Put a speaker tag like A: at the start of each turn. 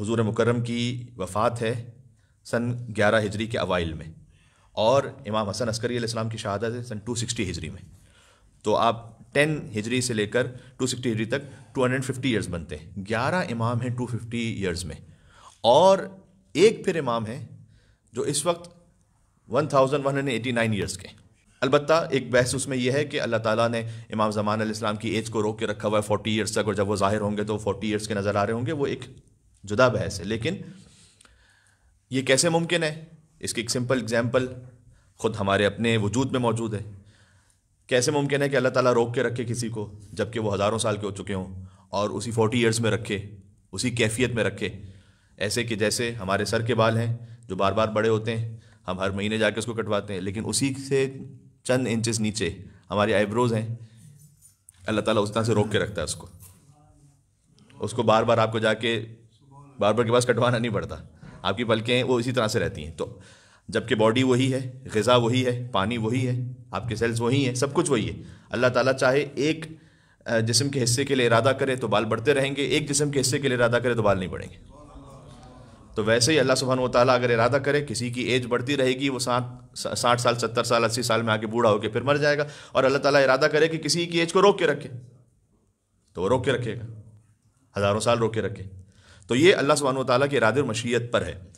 A: हजूर मुकरम की वफ़ात है सन ग्यारह हिजरी के अवाइल में और इमाम हसन अस्करी इस्लाम की शहादत है सन 260 हिजरी में तो आप 10 हिजरी से लेकर 260 हिजरी तक 250 ईयर्स बनते हैं 11 इमाम हैं 250 ईयर्स में और एक फिर इमाम हैं जो इस वक्त 1189 ईयर्स के अलबत् एक बहस उसमें यह है कि अल्लाह ताला ने इमाम जमान इस्लाम की एज को रोक के रखा हुआ है 40 ईयर्स तक और जब वो ज़ाहिर होंगे तो 40 ईयर्स के नज़र आ रहे होंगे वो एक जुदा बहस है लेकिन ये कैसे मुमकिन है इसकी एक सिंपल एग्जाम्पल ख़ुद हमारे अपने वजूद में मौजूद है कैसे मुमकिन है कि अल्लाह ताला रोक के रखे किसी को जबकि वो हज़ारों साल के हो चुके हों और उसी फोर्टी ईयर्स में रखे उसी कैफियत में रखे ऐसे कि जैसे हमारे सर के बाल हैं जो बार बार बड़े होते हैं हम हर महीने जाके उसको कटवाते हैं लेकिन उसी से चंद इंचज़ नीचे हमारे आईब्रोज़ हैं अल्लाह ताला उस तरह से रोक के रखता है उसको उसको बार बार आपको जाके बार बार के पास कटवाना नहीं पड़ता आपकी पलकें वो इसी तरह से रहती हैं तो जबकि बॉडी वही है गज़ा वही है पानी वही है आपके सेल्स वही हैं सब कुछ वही है अल्लाह ताला चाहे एक जिसम के हिस्से के लिए इरादा करे तो बाल बढ़ते रहेंगे एक जिसम के हिस्से के लिए इरादा करे तो बाल नहीं बढ़ेंगे तो वैसे ही अल्लाह सुबहान ताली अगर इरादा करे किसी की एज बढ़ती रहेगी वो साठ साठ साल सत्तर साल अस्सी साल में आके बूढ़ा होकर फिर मर जाएगा और अल्लाह ताला इरादा करे कि किसी की एज को रोक के रखे तो वो रोक के रखेगा हज़ारों साल रोक के रखे तो ये अल्लाह सुबहान ताली के इरादे और मशीयत पर है